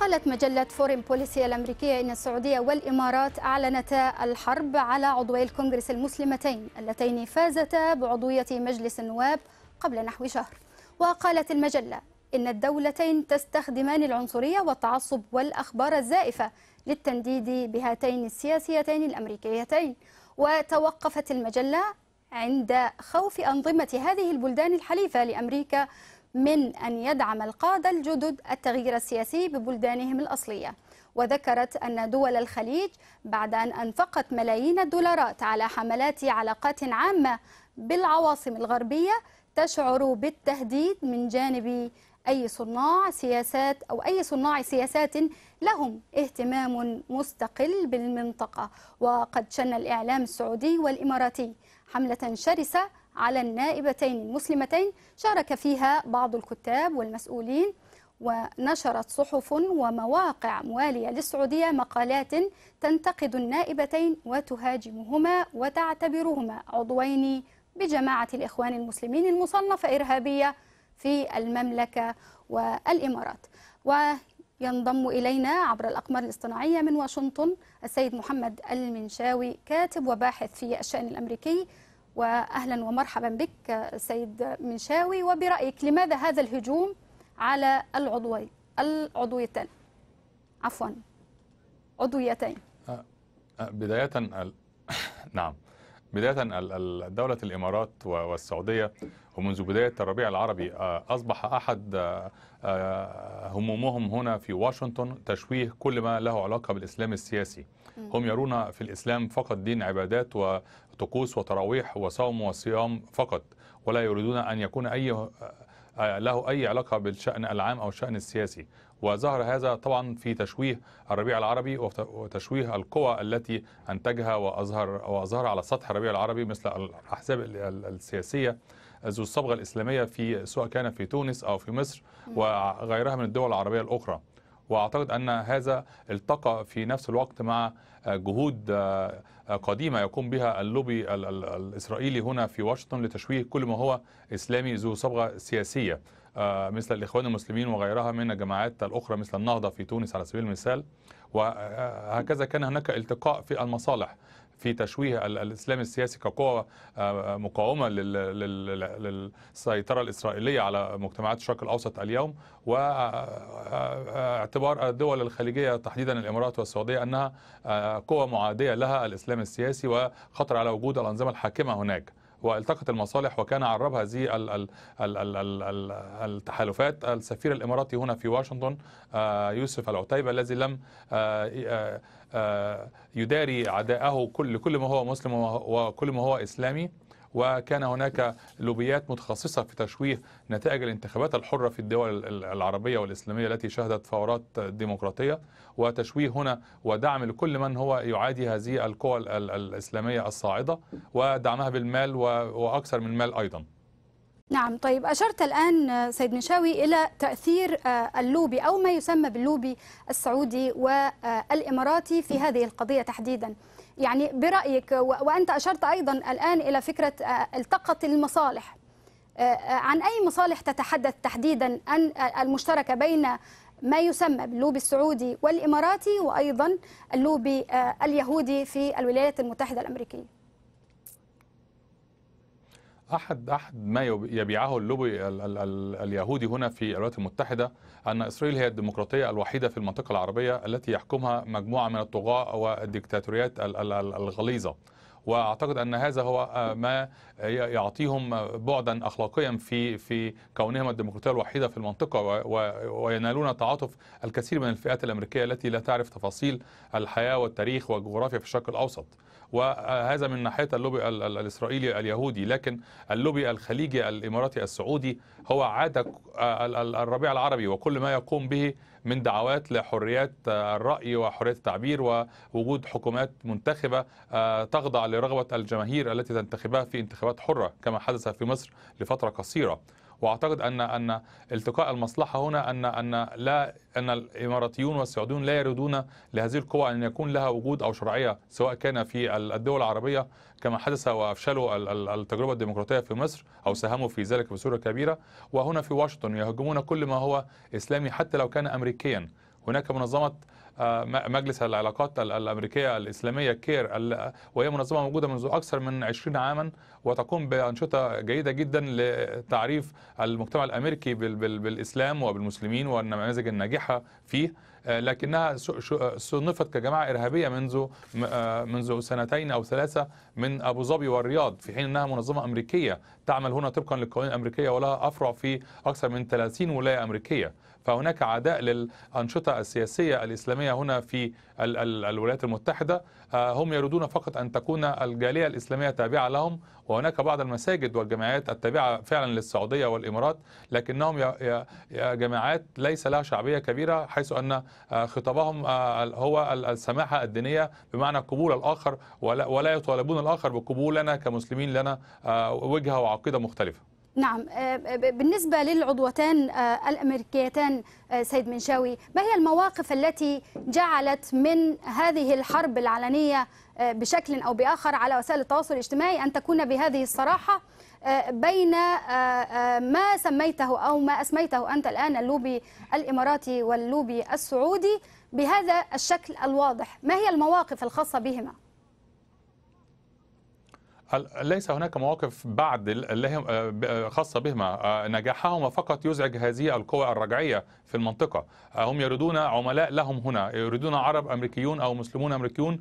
قالت مجلة فورين بوليسي الأمريكية أن السعودية والإمارات أعلنتا الحرب على عضوي الكونغرس المسلمتين اللتين فازتا بعضوية مجلس النواب قبل نحو شهر وقالت المجلة إن الدولتين تستخدمان العنصرية والتعصب والأخبار الزائفة للتنديد بهاتين السياسيتين الأمريكيتين وتوقفت المجلة عند خوف أنظمة هذه البلدان الحليفة لأمريكا من أن يدعم القادة الجدد التغيير السياسي ببلدانهم الأصلية وذكرت أن دول الخليج بعد أن أنفقت ملايين الدولارات على حملات علاقات عامة بالعواصم الغربية تشعر بالتهديد من جانب أي صناع سياسات أو أي صناع سياسات لهم اهتمام مستقل بالمنطقة وقد شن الإعلام السعودي والإماراتي حملة شرسة على النائبتين المسلمتين شارك فيها بعض الكتاب والمسؤولين ونشرت صحف ومواقع موالية للسعودية مقالات تنتقد النائبتين وتهاجمهما وتعتبرهما عضوين بجماعة الإخوان المسلمين المصنفة إرهابية في المملكة والإمارات وينضم إلينا عبر الأقمار الاصطناعية من واشنطن السيد محمد المنشاوي كاتب وباحث في الشأن الأمريكي واهلا ومرحبا بك سيد منشاوي وبرايك لماذا هذا الهجوم على العضوي العضويتين عفوا عضويتين أه، أه، بدايه ال... نعم بدايه دوله الامارات والسعوديه ومنذ بدايه الربيع العربي أه، اصبح احد همومهم هنا في واشنطن تشويه كل ما له علاقه بالاسلام السياسي هم يرون في الإسلام فقط دين عبادات طقوس وتراويح وصوم وصيام فقط ولا يريدون أن يكون أي آه، آه، له أي علاقة بالشأن العام أو الشأن السياسي وظهر هذا طبعا في تشويه الربيع العربي وتشويه القوى التي أنتجها وأظهر وأظهر على سطح الربيع العربي مثل الأحزاب السياسية ذو الصبغة الإسلامية في سواء كان في تونس أو في مصر وغيرها من الدول العربية الأخرى واعتقد ان هذا التقى في نفس الوقت مع جهود آه، آه، قديمه يقوم بها اللوبي الاسرائيلي هنا في واشنطن لتشويه كل ما هو اسلامي ذو صبغه سياسيه آه، مثل الإخوان المسلمين وغيرها من الجماعات الأخرى مثل النهضة في تونس على سبيل المثال وهكذا آه، آه، كان هناك التقاء في المصالح في تشويه الإسلام السياسي كقوة مقاومة للسيطرة الإسرائيلية على مجتمعات الشرق الأوسط اليوم واعتبار الدول الخليجية تحديدا الإمارات والسعودية أنها قوة معادية لها الإسلام السياسي وخطر على وجود الأنظمة الحاكمة هناك والتقت المصالح وكان عرب هذه التحالفات السفير الاماراتي هنا في واشنطن آه، يوسف العتيبه الذي لم آه، آه، يداري عداءه كل كل ما هو مسلم وكل ما هو اسلامي وكان هناك لوبيات متخصصة في تشويه نتائج الانتخابات الحرة في الدول العربية والإسلامية التي شهدت ثورات ديمقراطية وتشويه هنا ودعم لكل من هو يعادي هذه القوى الإسلامية الصاعدة ودعمها بالمال وأكثر من مال أيضا نعم طيب أشرت الآن سيد نشاوي إلى تأثير آه، اللوبي أو ما يسمى باللوبي السعودي والإماراتي في هذه القضية تحديدا يعني برأيك وأنت أشرت أيضا الآن إلى فكرة آه، التقط المصالح آه، عن أي مصالح تتحدث تحديدا أن المشتركة بين ما يسمى باللوبي السعودي والإماراتي وأيضا اللوبي اليهودي في الولايات المتحدة الأمريكية احد احد ما يبيعه اللوبي ال ال ال اليهودي هنا في الولايات المتحده ان اسرائيل هي الديمقراطيه الوحيده في المنطقه العربيه التي يحكمها مجموعه من الطغاه والديكتاتوريات الغليظه واعتقد ان هذا هو آه، ما يعطيهم بعدا اخلاقيا في في كونهم الديمقراطيه الوحيده في المنطقه وينالون تعاطف الكثير من الفئات الامريكيه التي لا تعرف تفاصيل الحياه والتاريخ والجغرافيا في الشرق الاوسط وهذا آه، من ناحيه اللوبي الاسرائيلي اليهودي لكن اللوبي الخليجي الاماراتي السعودي هو عاده آه، الربيع العربي وكل ما يقوم به من دعوات لحريات آه، الرأي وحرية التعبير ووجود حكومات منتخبة آه، تخضع لرغبة الجماهير التي تنتخبها في انتخابات حرة كما حدث في مصر لفترة قصيرة واعتقد ان ان التقاء المصلحه هنا ان ان لا ان الاماراتيون والسعوديون لا يريدون لهذه القوى ان يكون لها وجود او شرعيه سواء كان في الدول العربيه كما حدث وافشلوا التجربه الديمقراطيه في مصر او ساهموا في ذلك بصوره كبيره وهنا في واشنطن يهاجمون كل ما هو اسلامي حتى لو كان امريكيا هناك منظمه آه، مجلس العلاقات الامريكيه الاسلاميه كير وهي منظمه موجوده منذ اكثر من 20 عاما وتقوم بانشطه جيده جدا لتعريف المجتمع الامريكي بالاسلام وبالمسلمين والنماذج الناجحه فيه آه، لكنها صنفت كجماعه ارهابيه منذ آه، منذ سنتين او ثلاثه من ابو ظبي والرياض في حين انها منظمه امريكيه تعمل هنا طبقا للقوانين الامريكيه ولها افرع في اكثر من 30 ولايه امريكيه فهناك عداء للأنشطة السياسية الإسلامية هنا في الولايات المتحدة آه، هم يريدون فقط أن تكون الجالية الإسلامية تابعة لهم وهناك بعض المساجد والجماعات التابعة فعلا للسعودية والإمارات لكنهم جماعات ليس لها شعبية كبيرة حيث أن آه، خطابهم آه، هو السماحة الدينية بمعنى قبول الآخر ولا يطالبون الآخر بقبولنا كمسلمين لنا وجهة وعقيدة مختلفة نعم آه، بالنسبة للعضوتان آه، الأمريكيتان آه، سيد منشاوي ما هي المواقف التي جعلت من هذه الحرب العلنية بشكل أو بآخر على وسائل التواصل الاجتماعي أن تكون بهذه الصراحة بين ما سميته أو ما أسميته أنت الآن اللوبي الإماراتي واللوبي السعودي بهذا الشكل الواضح ما هي المواقف الخاصة بهما؟ ليس هناك مواقف بعد آه، آه، خاصة بهما آه، نجاحهما فقط يزعج هذه القوى الرجعية في المنطقة هم يريدون عملاء لهم هنا يريدون عرب أمريكيون أو مسلمون أمريكيون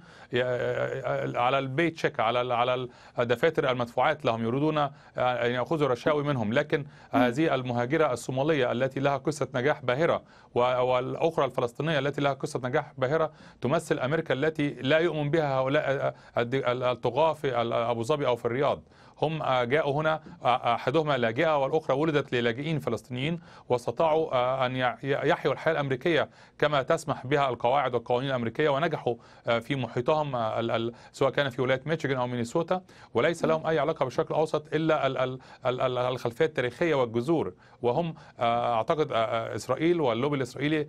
على البيت شيك على على الدفاتر المدفوعات لهم يريدون أن يأخذوا رشاوي منهم لكن هذه المهاجرة الصومالية التي لها قصة نجاح باهرة والأخرى الفلسطينية التي لها قصة نجاح باهرة تمثل أمريكا التي لا يؤمن بها هؤلاء الطغاة في أبو ظبي ابي او في الرياض هم آه، جاءوا هنا آه، آه، احدهما لاجئه والاخرى ولدت للاجئين فلسطينيين واستطاعوا ان يحيوا الحياه الامريكيه كما تسمح بها القواعد والقوانين الامريكيه ونجحوا في محيطهم سواء كان في ولايه ميشيغان او مينيسوتا وليس لهم اي علاقه بالشرق الاوسط الا الخلفيه التاريخيه والجذور وهم اعتقد اسرائيل واللوبي الاسرائيلي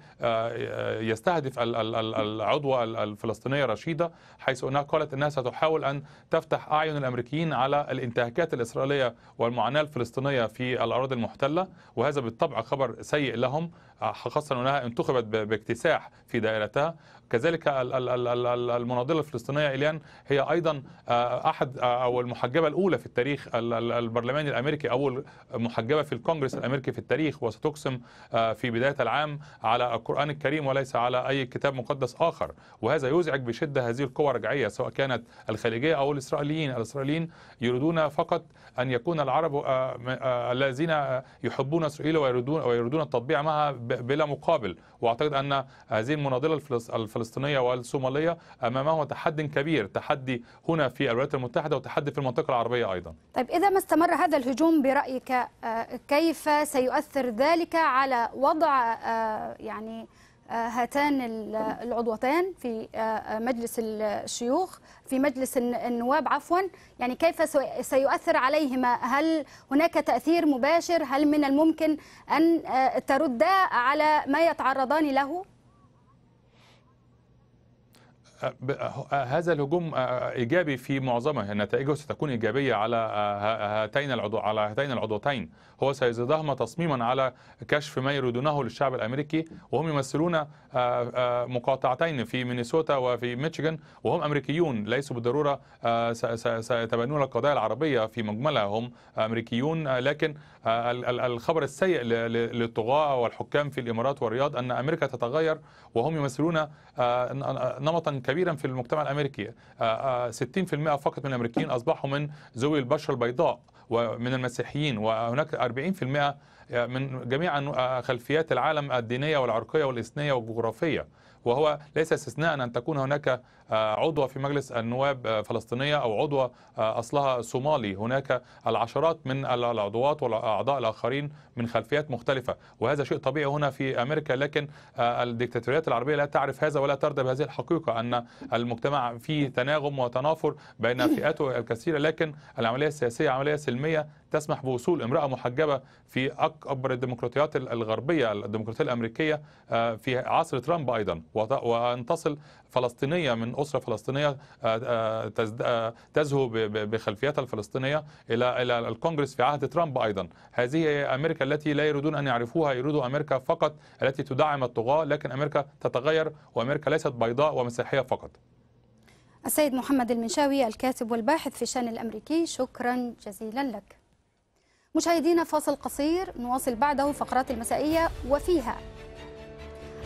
يستهدف العضوه الفلسطينيه رشيده حيث انها قالت انها ستحاول ان تفتح اعين الامريكيين على الانتاج الانتهاكات الإسرائيلية والمعاناة الفلسطينية في الأراضي المحتلة وهذا بالطبع خبر سيء لهم خاصة أنها انتخبت باكتساح في دائرتها كذلك المناضله الفلسطينيه اليان هي ايضا آه، احد آه، او المحجبه الاولى في التاريخ البرلماني الامريكي اول محجبه في الكونجرس الامريكي في التاريخ وستقسم آه، في بدايه العام على القران الكريم وليس على اي كتاب مقدس اخر وهذا يزعج بشده هذه القوى الرجعيه سواء كانت الخليجيه او الاسرائيليين الاسرائيليين يريدون فقط ان يكون العرب الذين يحبون اسرائيل ويريدون ويريدون التطبيع معها بلا مقابل واعتقد ان هذه المناضله الفلسطينيه الفلسطينية والصومالية أمامه تحد كبير تحدي هنا في الولايات المتحدة وتحدي في المنطقة العربية أيضا طيب إذا ما استمر هذا الهجوم برأيك آه، كيف سيؤثر ذلك على وضع آه، يعني آه، هاتان العضوتان في مجلس الشيوخ في مجلس النواب عفوا يعني كيف سيؤثر عليهما هل هناك تأثير مباشر هل من الممكن أن تردا على ما يتعرضان له هذا الهجوم ايجابي في معظمه نتائجه ستكون ايجابيه على هاتين العضو على هاتين العضوتين هو سيزيدهما تصميما على كشف ما يريدونه للشعب الامريكي وهم يمثلون مقاطعتين في مينيسوتا وفي ميشيغان وهم امريكيون ليسوا بالضروره سيتبنون القضايا العربيه في مجملها هم امريكيون لكن الخبر السيء للطغاه والحكام في الامارات والرياض ان امريكا تتغير وهم يمثلون نمطا كبيرا في المجتمع الامريكي 60% آه، آه، فقط من الامريكيين اصبحوا من ذوي البشره البيضاء ومن المسيحيين وهناك 40% آه، من جميع آه، خلفيات العالم الدينية والعرقية والإثنية والجغرافية وهو ليس استثناء أن تكون هناك آه، عضوة في مجلس النواب فلسطينية أو عضوة أصلها صومالي هناك العشرات من العضوات والأعضاء الآخرين من خلفيات مختلفة وهذا شيء طبيعي هنا في أمريكا لكن الديكتاتوريات العربية لا تعرف هذا ولا ترضى بهذه الحقيقة أن المجتمع فيه تناغم وتنافر بين فئاته الكثيرة لكن العملية السياسية عملية سلمية تسمح بوصول امرأة محجبة في أكبر الديمقراطيات الغربية الديمقراطية الأمريكية آه، في عصر ترامب أيضا وأن تصل فلسطينية من أسرة فلسطينية آه، آه، تزهو بخلفيتها الفلسطينية إلى إلى الكونغرس في عهد ترامب أيضا هذه أمريكا التي لا يريدون أن يعرفوها يريدوا أمريكا فقط التي تدعم الطغاة لكن أمريكا تتغير وأمريكا ليست بيضاء ومسيحية فقط السيد محمد المنشاوي الكاتب والباحث في الشان الأمريكي شكرا جزيلا لك مشاهدينا فاصل قصير نواصل بعده فقرات المسائية وفيها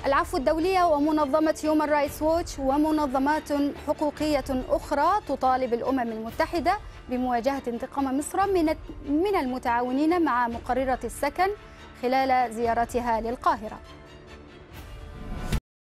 العفو الدولية ومنظمة هيومن رايتس ووتش ومنظمات حقوقية أخرى تطالب الأمم المتحدة بمواجهة انتقام مصر من من المتعاونين مع مقررة السكن خلال زيارتها للقاهرة